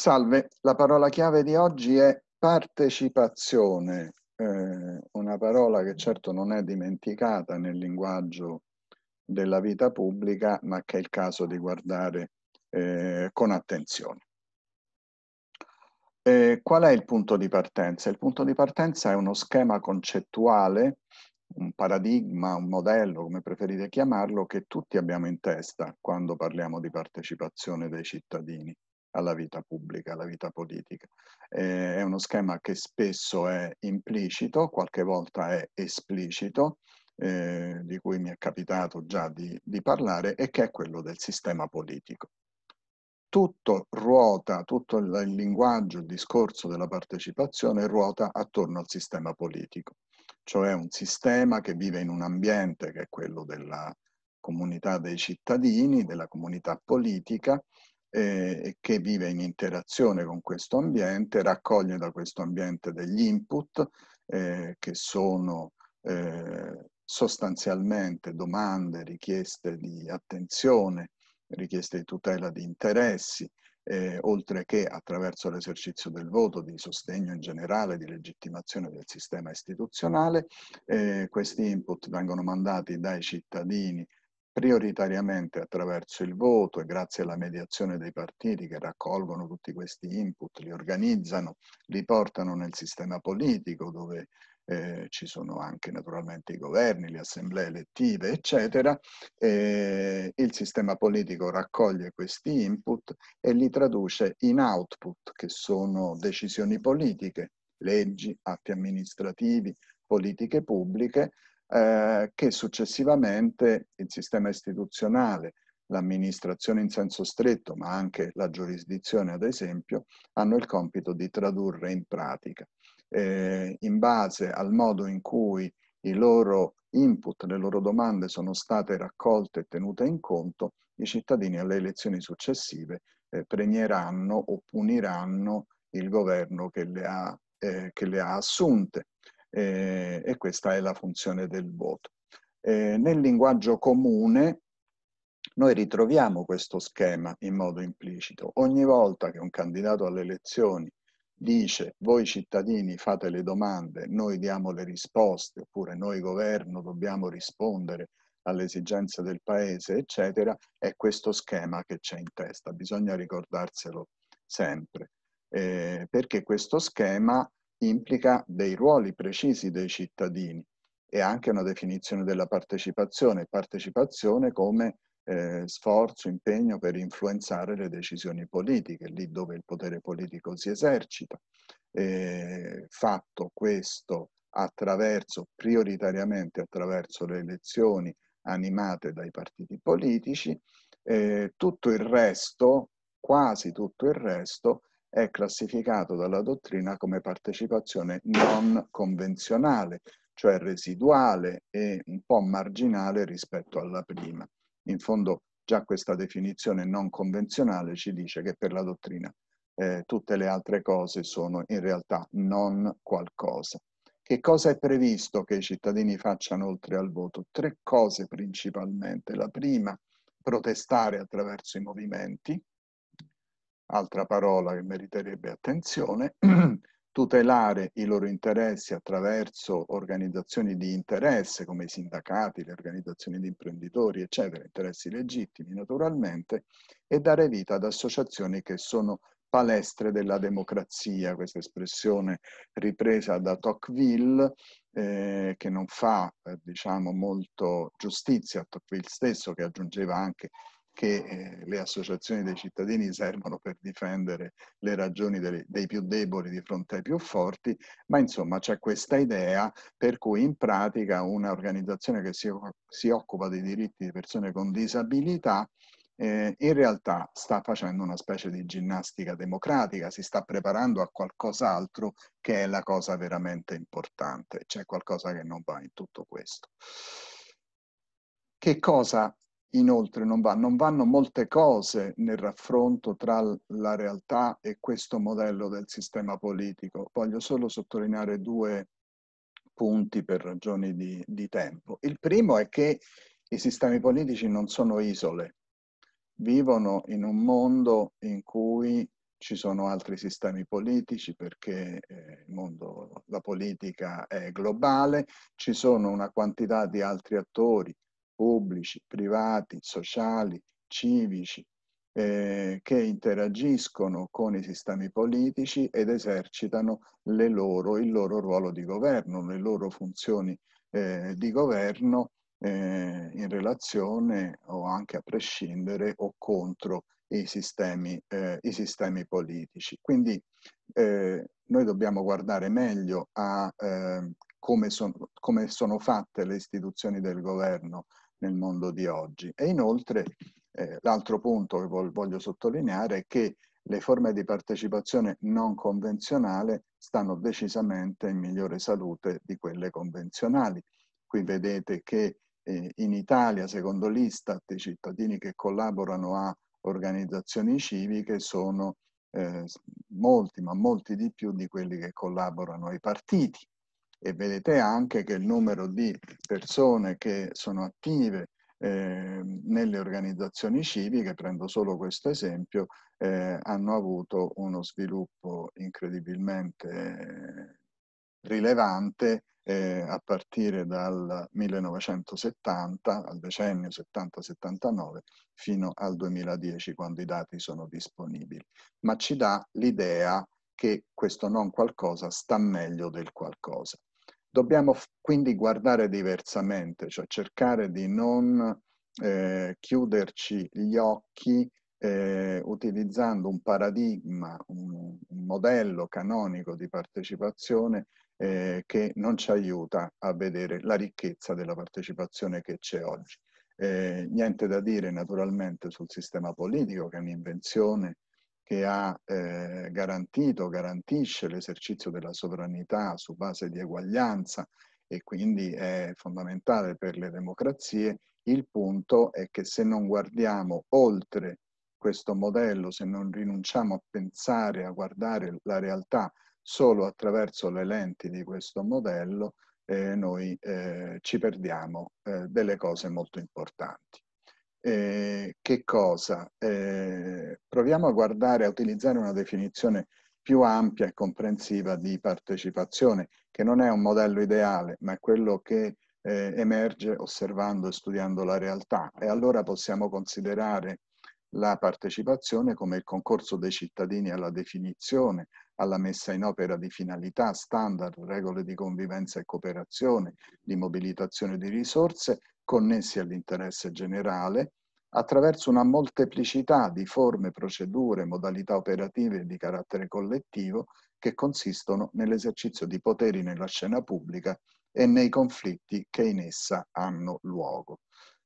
Salve, la parola chiave di oggi è partecipazione, eh, una parola che certo non è dimenticata nel linguaggio della vita pubblica, ma che è il caso di guardare eh, con attenzione. Eh, qual è il punto di partenza? Il punto di partenza è uno schema concettuale, un paradigma, un modello, come preferite chiamarlo, che tutti abbiamo in testa quando parliamo di partecipazione dei cittadini alla vita pubblica, alla vita politica. Eh, è uno schema che spesso è implicito, qualche volta è esplicito, eh, di cui mi è capitato già di, di parlare, e che è quello del sistema politico. Tutto ruota, tutto il linguaggio, il discorso della partecipazione ruota attorno al sistema politico, cioè un sistema che vive in un ambiente che è quello della comunità dei cittadini, della comunità politica, eh, che vive in interazione con questo ambiente, raccoglie da questo ambiente degli input eh, che sono eh, sostanzialmente domande, richieste di attenzione, richieste di tutela di interessi, eh, oltre che attraverso l'esercizio del voto di sostegno in generale, di legittimazione del sistema istituzionale. Eh, questi input vengono mandati dai cittadini prioritariamente attraverso il voto e grazie alla mediazione dei partiti che raccolgono tutti questi input, li organizzano, li portano nel sistema politico dove eh, ci sono anche naturalmente i governi, le assemblee elettive, eccetera, eh, il sistema politico raccoglie questi input e li traduce in output che sono decisioni politiche, leggi, atti amministrativi, politiche pubbliche eh, che successivamente il sistema istituzionale, l'amministrazione in senso stretto, ma anche la giurisdizione, ad esempio, hanno il compito di tradurre in pratica. Eh, in base al modo in cui i loro input, le loro domande sono state raccolte e tenute in conto, i cittadini alle elezioni successive eh, premieranno o puniranno il governo che le ha, eh, che le ha assunte eh, e questa è la funzione del voto. Eh, nel linguaggio comune noi ritroviamo questo schema in modo implicito. Ogni volta che un candidato alle elezioni dice voi cittadini fate le domande, noi diamo le risposte, oppure noi governo dobbiamo rispondere alle esigenze del paese, eccetera, è questo schema che c'è in testa. Bisogna ricordarselo sempre, eh, perché questo schema implica dei ruoli precisi dei cittadini e anche una definizione della partecipazione, partecipazione come eh, sforzo, impegno per influenzare le decisioni politiche, lì dove il potere politico si esercita. Eh, fatto questo attraverso, prioritariamente attraverso le elezioni animate dai partiti politici, eh, tutto il resto, quasi tutto il resto, è classificato dalla dottrina come partecipazione non convenzionale, cioè residuale e un po' marginale rispetto alla prima. In fondo già questa definizione non convenzionale ci dice che per la dottrina eh, tutte le altre cose sono in realtà non qualcosa. Che cosa è previsto che i cittadini facciano oltre al voto? Tre cose principalmente. La prima, protestare attraverso i movimenti, altra parola che meriterebbe attenzione, tutelare i loro interessi attraverso organizzazioni di interesse come i sindacati, le organizzazioni di imprenditori, eccetera, interessi legittimi naturalmente, e dare vita ad associazioni che sono palestre della democrazia, questa espressione ripresa da Tocqueville, eh, che non fa eh, diciamo, molto giustizia a Tocqueville stesso, che aggiungeva anche che eh, le associazioni dei cittadini servono per difendere le ragioni dei, più deboli di fronte ai più forti, ma insomma c'è questa idea per cui in pratica un'organizzazione che si, si occupa dei diritti di persone con disabilità eh, in realtà sta facendo una specie di ginnastica democratica, si sta preparando a qualcos'altro che è la cosa veramente importante. C'è qualcosa che non va in tutto questo. Che cosa inoltre non, va. non vanno molte cose nel raffronto tra la realtà e questo modello del sistema politico. Voglio solo sottolineare due punti per ragioni di, di tempo. Il primo è che i sistemi politici non sono isole, vivono in un mondo in cui ci sono altri sistemi politici perché eh, mondo, la politica è globale, ci sono una quantità di altri attori pubblici, privati, sociali, civici, eh, che interagiscono con i sistemi politici ed esercitano loro, il loro ruolo di governo, le loro funzioni eh, di governo eh, in relazione o anche a prescindere o contro i sistemi, eh, i sistemi politici. Quindi eh, noi dobbiamo guardare meglio a eh, come, son, come sono fatte le istituzioni del governo, nel mondo di oggi. E inoltre eh, l'altro punto che voglio sottolineare è che le forme di partecipazione non convenzionale stanno decisamente in migliore salute di quelle convenzionali. Qui vedete che eh, in Italia, secondo l'Istat, i cittadini che collaborano a organizzazioni civiche sono eh, molti, ma molti di più di quelli che collaborano ai partiti e vedete anche che il numero di persone che sono attive eh, nelle organizzazioni civiche, prendo solo questo esempio, eh, hanno avuto uno sviluppo incredibilmente rilevante eh, a partire dal 1970, al decennio 70-79, fino al 2010 quando i dati sono disponibili, ma ci dà l'idea che questo non qualcosa sta meglio del qualcosa. Dobbiamo quindi guardare diversamente, cioè cercare di non eh, chiuderci gli occhi eh, utilizzando un paradigma, un, un, modello canonico di partecipazione eh, che non ci aiuta a vedere la ricchezza della partecipazione che c'è oggi. Eh, niente da dire naturalmente sul sistema politico che è un'invenzione che ha eh, garantito, garantisce l'esercizio della sovranità su base di eguaglianza e quindi è fondamentale per le democrazie, il punto è che se non guardiamo oltre questo modello, se non rinunciamo a pensare, a guardare la realtà solo attraverso le lenti di questo modello, eh, noi eh, ci perdiamo eh, delle cose molto importanti eh, che cosa? Eh, proviamo a guardare, a utilizzare una definizione più ampia e comprensiva di partecipazione, che non è un modello ideale, ma è quello che eh, emerge osservando e studiando la realtà. E allora possiamo considerare la partecipazione come il concorso dei cittadini alla definizione, alla messa in opera di finalità, standard, regole di convivenza e cooperazione, di mobilitazione di risorse connessi all'interesse generale, attraverso una molteplicità di forme, procedure, modalità operative di carattere collettivo che consistono nell'esercizio di poteri nella scena pubblica e nei conflitti che in essa hanno luogo.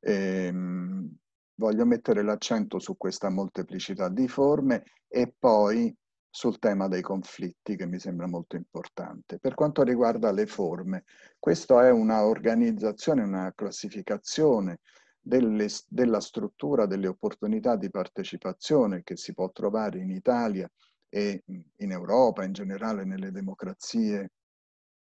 Ehm, voglio mettere l'accento su questa molteplicità di forme e poi sul tema dei conflitti che mi sembra molto importante. Per quanto riguarda le forme, questa è una organizzazione, una classificazione delle, della struttura delle opportunità di partecipazione che si può trovare in Italia e in Europa, in generale nelle democrazie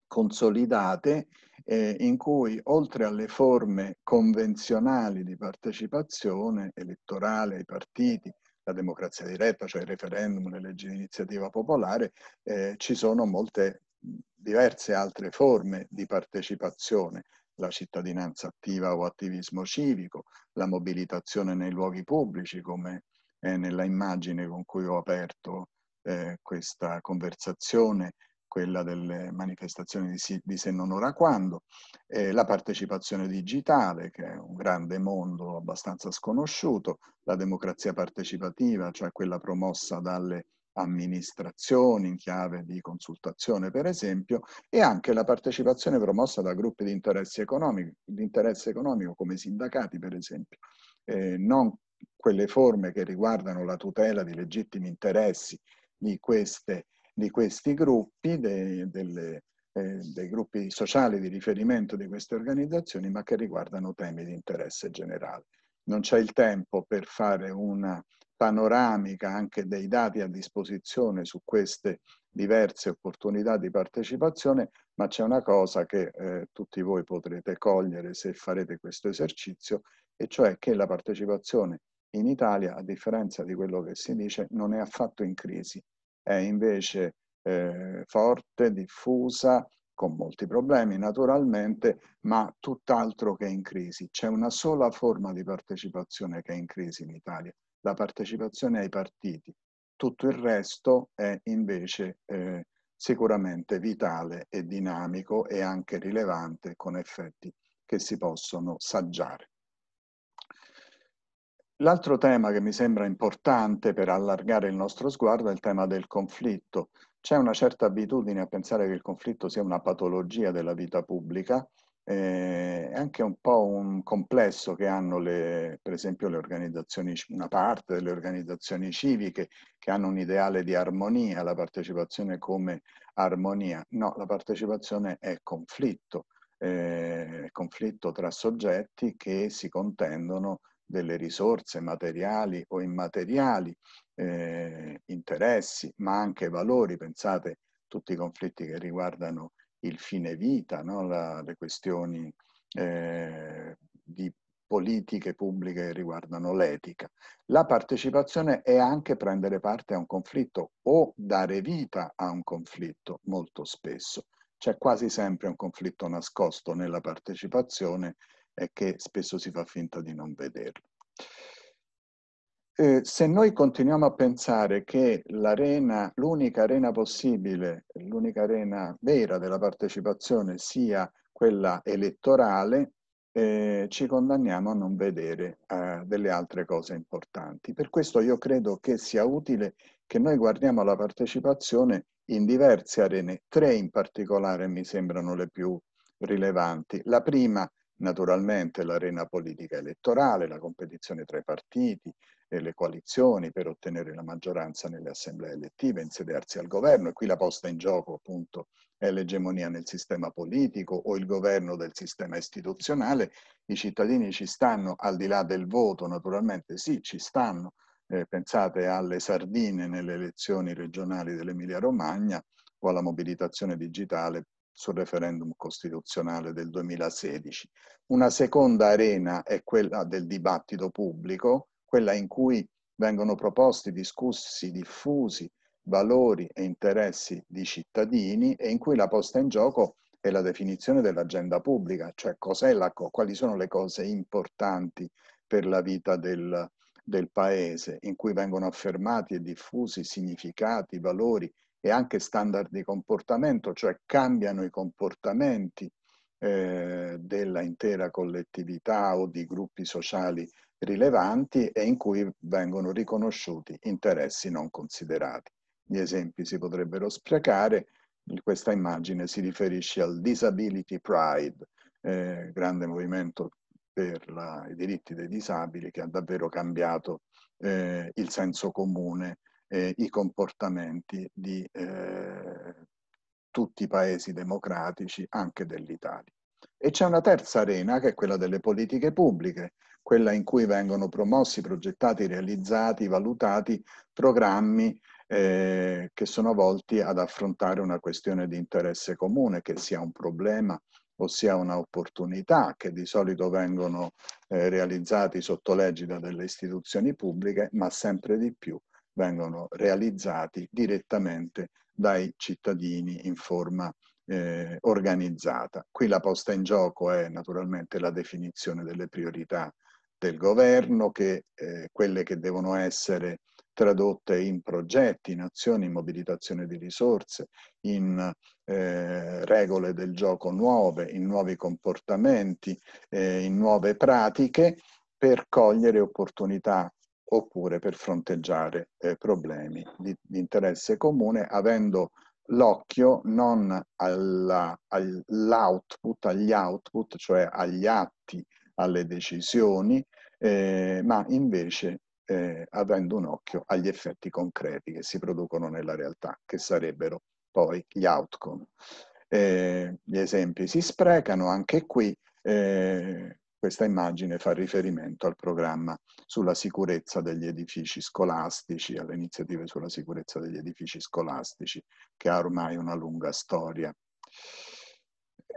consolidate eh, in cui oltre alle forme convenzionali di partecipazione elettorale ai partiti, la democrazia diretta, cioè il referendum, le leggi di iniziativa popolare, eh, ci sono molte diverse altre forme di partecipazione, la cittadinanza attiva o attivismo civico, la mobilitazione nei luoghi pubblici, come è eh, nella immagine con cui ho aperto eh, questa conversazione, quella delle manifestazioni di, sì, di se non ora quando, eh, la partecipazione digitale, che è un grande mondo abbastanza sconosciuto, la democrazia partecipativa, cioè quella promossa dalle amministrazioni in chiave di consultazione, per esempio, e anche la partecipazione promossa da gruppi di interesse economico, di interesse economico come i sindacati, per esempio, eh, non quelle forme che riguardano la tutela di legittimi interessi di queste di questi gruppi, dei, delle, eh, dei gruppi sociali di riferimento di queste organizzazioni, ma che riguardano temi di interesse generale. Non c'è il tempo per fare una panoramica anche dei dati a disposizione su queste diverse opportunità di partecipazione, ma c'è una cosa che eh, tutti voi potrete cogliere se farete questo esercizio, e cioè che la partecipazione in Italia, a differenza di quello che si dice, non è affatto in crisi, è invece eh, forte, diffusa, con molti problemi naturalmente, ma tutt'altro che in crisi. C'è una sola forma di partecipazione che è in crisi in Italia, la partecipazione ai partiti. Tutto il resto è invece eh, sicuramente vitale e dinamico e anche rilevante con effetti che si possono saggiare. L'altro tema che mi sembra importante per allargare il nostro sguardo è il tema del conflitto. C'è una certa abitudine a pensare che il conflitto sia una patologia della vita pubblica, eh, è anche un po' un complesso che hanno le, per esempio le organizzazioni, una parte delle organizzazioni civiche che hanno un ideale di armonia, la partecipazione come armonia. No, la partecipazione è conflitto, eh, conflitto tra soggetti che si contendono delle risorse materiali o immateriali, eh, interessi, ma anche valori. Pensate tutti i conflitti che riguardano il fine vita, no? La, le questioni eh, di politiche pubbliche che riguardano l'etica. La partecipazione è anche prendere parte a un conflitto o dare vita a un conflitto molto spesso. C'è quasi sempre un conflitto nascosto nella partecipazione e che spesso si fa finta di non vederlo. Eh, se noi continuiamo a pensare che l'arena, l'unica arena possibile, l'unica arena vera della partecipazione sia quella elettorale, eh, ci condanniamo a non vedere eh, delle altre cose importanti. Per questo io credo che sia utile che noi guardiamo la partecipazione in diverse arene, tre in particolare mi sembrano le più rilevanti. La prima naturalmente l'arena politica elettorale, la competizione tra i partiti e le coalizioni per ottenere la maggioranza nelle assemblee elettive, insediarsi al governo e qui la posta in gioco appunto è l'egemonia nel sistema politico o il governo del sistema istituzionale, i cittadini ci stanno al di là del voto, naturalmente sì, ci stanno, eh, pensate alle sardine nelle elezioni regionali dell'Emilia Romagna o alla mobilitazione digitale sul referendum costituzionale del 2016. Una seconda arena è quella del dibattito pubblico, quella in cui vengono proposti, discussi, diffusi valori e interessi di cittadini e in cui la posta in gioco è la definizione dell'agenda pubblica, cioè la, quali sono le cose importanti per la vita del, del paese, in cui vengono affermati e diffusi significati, valori e anche standard di comportamento, cioè cambiano i comportamenti eh, della intera collettività o di gruppi sociali rilevanti e in cui vengono riconosciuti interessi non considerati. Gli esempi si potrebbero sprecare, questa immagine si riferisce al Disability Pride, eh, grande movimento per la, i diritti dei disabili che ha davvero cambiato eh, il senso comune eh, i comportamenti di eh, tutti i paesi democratici, anche dell'Italia. E c'è una terza arena che è quella delle politiche pubbliche, quella in cui vengono promossi, progettati, realizzati, valutati programmi eh, che sono volti ad affrontare una questione di interesse comune, che sia un problema o sia un'opportunità, che di solito vengono eh, realizzati sotto l'egida delle istituzioni pubbliche, ma sempre di più vengono realizzati direttamente dai cittadini in forma eh, organizzata. Qui la posta in gioco è naturalmente la definizione delle priorità del governo, che, eh, quelle che devono essere tradotte in progetti, in azioni, in mobilitazione di risorse, in eh, regole del gioco nuove, in nuovi comportamenti, eh, in nuove pratiche per cogliere opportunità oppure per fronteggiare eh, problemi di, di, interesse comune, avendo l'occhio non all'output, agli output, cioè agli atti, alle decisioni, eh, ma invece eh, avendo un occhio agli effetti concreti che si producono nella realtà, che sarebbero poi gli outcome. Eh, gli esempi si sprecano anche qui. Eh, questa immagine fa riferimento al programma sulla sicurezza degli edifici scolastici, alle iniziative sulla sicurezza degli edifici scolastici, che ha ormai una lunga storia.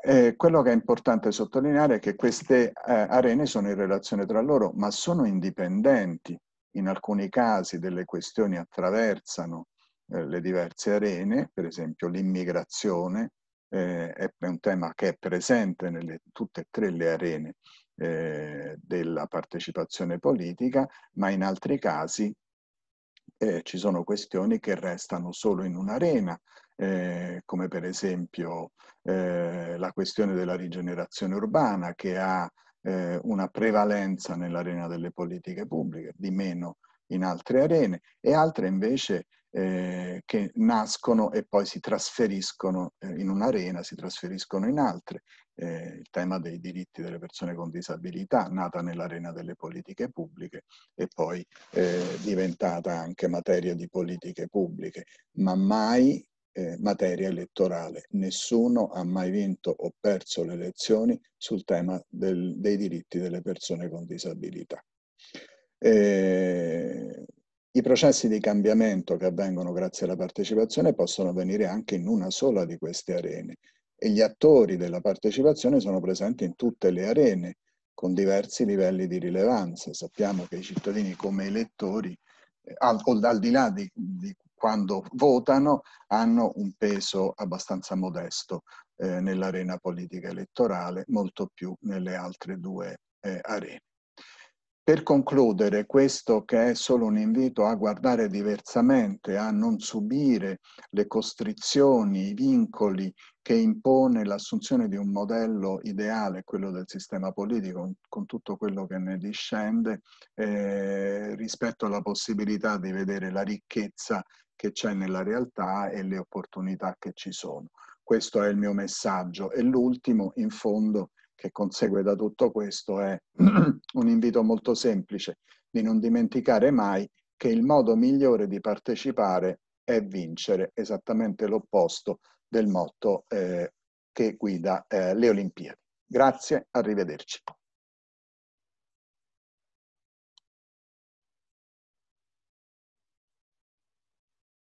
Eh, quello che è importante sottolineare è che queste eh, arene sono in relazione tra loro, ma sono indipendenti. In alcuni casi delle questioni attraversano eh, le diverse arene, per esempio l'immigrazione eh, è un tema che è presente nelle tutte e tre le arene, eh, della partecipazione politica, ma in altri casi eh, ci sono questioni che restano solo in un'arena, eh, come per esempio eh, la questione della rigenerazione urbana che ha eh, una prevalenza nell'arena delle politiche pubbliche, di meno in altre arene, e altre invece eh, che nascono e poi si trasferiscono eh, in un'arena, si trasferiscono in altre eh, il tema dei diritti delle persone con disabilità, nata nell'arena delle politiche pubbliche e poi eh, diventata anche materia di politiche pubbliche, ma mai eh, materia elettorale. Nessuno ha mai vinto o perso le elezioni sul tema del, dei diritti delle persone con disabilità. Eh, I processi di cambiamento che avvengono grazie alla partecipazione possono avvenire anche in una sola di queste arene e gli attori della partecipazione sono presenti in tutte le arene con diversi livelli di rilevanza. Sappiamo che i cittadini come elettori, eh, al, al di là di, di quando votano, hanno un peso abbastanza modesto eh, nell'arena politica elettorale, molto più nelle altre due eh, arene. Per concludere, questo che è solo un invito a guardare diversamente, a non subire le costrizioni, i vincoli, che impone l'assunzione di un modello ideale, quello del sistema politico, con tutto quello che ne discende, eh, rispetto alla possibilità di vedere la ricchezza che c'è nella realtà e le opportunità che ci sono. Questo è il mio messaggio. E l'ultimo, in fondo, che consegue da tutto questo, è un invito molto semplice di non dimenticare mai che il modo migliore di partecipare è vincere, esattamente l'opposto del motto eh, che guida eh, le Olimpiadi. Grazie, arrivederci.